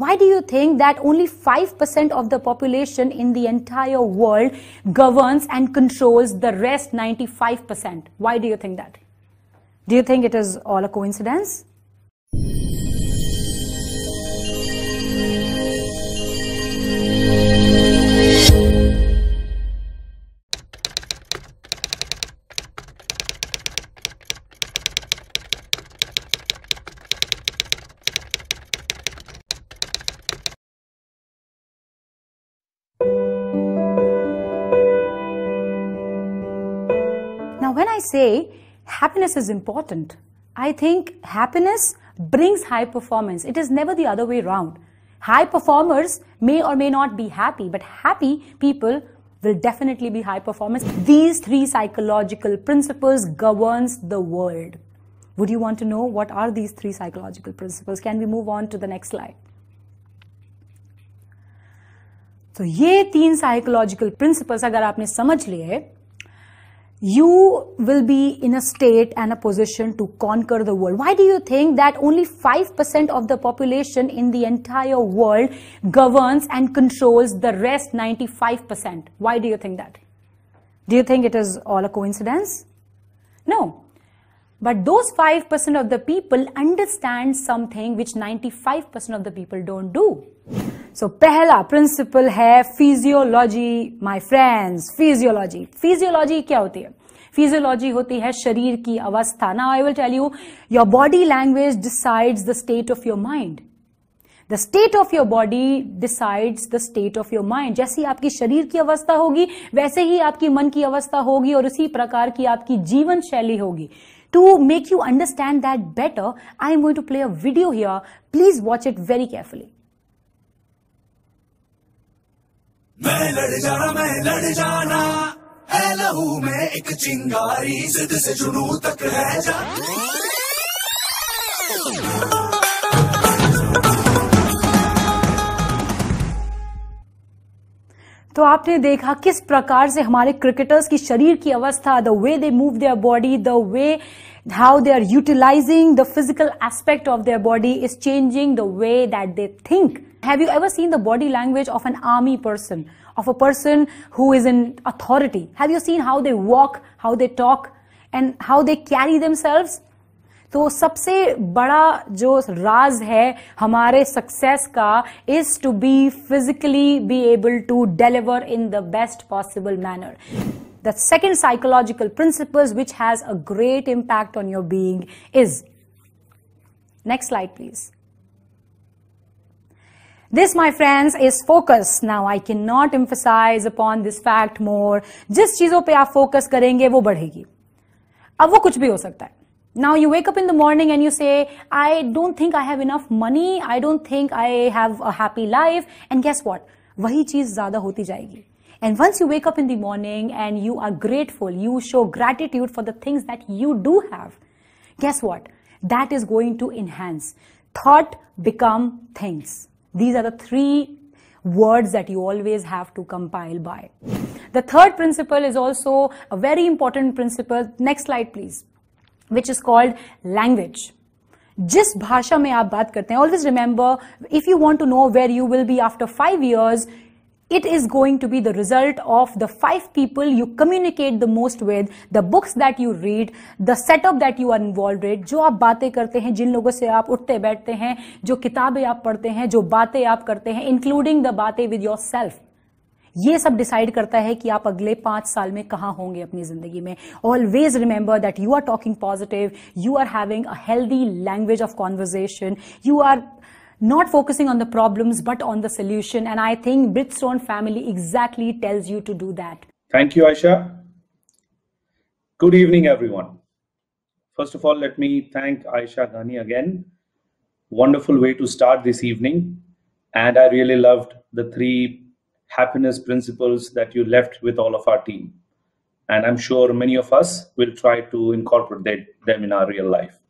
Why do you think that only 5% of the population in the entire world governs and controls the rest 95%? Why do you think that? Do you think it is all a coincidence? Now, when I say happiness is important, I think happiness brings high performance. It is never the other way around. High performers may or may not be happy, but happy people will definitely be high performance. These three psychological principles governs the world. Would you want to know what are these three psychological principles? Can we move on to the next slide? So, ye teen psychological principles, अगर आपने समझ लिए you will be in a state and a position to conquer the world. Why do you think that only 5% of the population in the entire world governs and controls the rest 95%? Why do you think that? Do you think it is all a coincidence? No. But those 5% of the people understand something which 95% of the people don't do. So so, पहला principle है physiology my friends physiology physiology क्या होती है physiology होती है शरीर की अवस्था ना I will tell you your body language decides the state of your mind the state of your body decides the state of your mind जैसी आपकी शरीर की अवस्था होगी वैसे ही आपकी मन की अवस्था होगी और उसी प्रकार की आपकी जीवन शैली होगी To make you understand that better, I am going to play a video here. Please watch it very carefully. तो आपने देखा किस प्रकार से हमारे क्रिकेटर्स की शरीर की अवस्था the way they move their body the way how they are utilising the physical aspect of their body is changing the way that they think have you ever seen the body language of an army person of a person who is in authority have you seen how they walk how they talk and how they carry themselves तो सबसे बड़ा जो राज है हमारे success का is to be physically be able to deliver in the best possible manner the second psychological principles which has a great impact on your being is next slide please this my friends is focus now i cannot emphasize upon this fact more jis cheezon pe aap focus karenge wo badhegi ab wo kuch bhi ho sakta hai Now you wake up in the morning and you say, I don't think I have enough money, I don't think I have a happy life. And guess what? वही चीज ज्यादा होती जाएगी And once you wake up in the morning and you are grateful, you show gratitude for the things that you do have. Guess what? That is going to enhance. Thought become things. These are the three words that you always have to compile by. The third principle is also a very important principle. Next slide, please. which is called language. जिस भाषा में आप बात करते हैं always remember if you want to know where you will be after five years it is going to be the result of the five people you communicate the most with, the books that you read, the setup that you are involved with, जो आप बातें करते हैं जिन लोगों से आप उठते बैठते हैं जो किताबें आप पढ़ते हैं जो बातें आप करते हैं इंक्लूडिंग द बातें विद योर सेल्फ ये सब डिसाइड करता है कि आप अगले पांच साल में कहां होंगे अपनी जिंदगी में always remember that you are talking positive you are having a healthy language of conversation you are not focusing on the problems but on the solution and i think bridgestone family exactly tells you to do that thank you aisha good evening everyone first of all let me thank aisha ghani again wonderful way to start this evening and i really loved the three happiness principles that you left with all of our team. And I'm sure many of us will try to incorporate them in our real life.